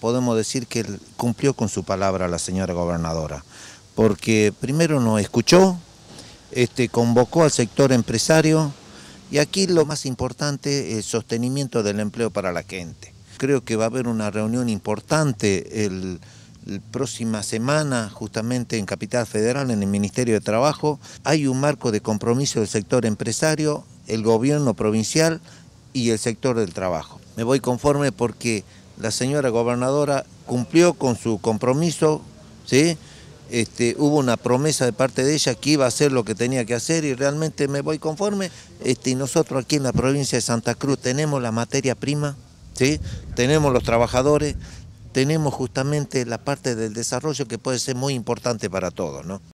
podemos decir que cumplió con su palabra la señora gobernadora, porque primero nos escuchó, este, convocó al sector empresario y aquí lo más importante es el sostenimiento del empleo para la gente. Creo que va a haber una reunión importante el, próxima semana justamente en Capital Federal, en el Ministerio de Trabajo. Hay un marco de compromiso del sector empresario, el gobierno provincial y el sector del trabajo. Me voy conforme porque la señora gobernadora cumplió con su compromiso, ¿sí? Este, hubo una promesa de parte de ella que iba a hacer lo que tenía que hacer y realmente me voy conforme. Este, y nosotros aquí en la provincia de Santa Cruz tenemos la materia prima, ¿sí? tenemos los trabajadores, tenemos justamente la parte del desarrollo que puede ser muy importante para todos. ¿no?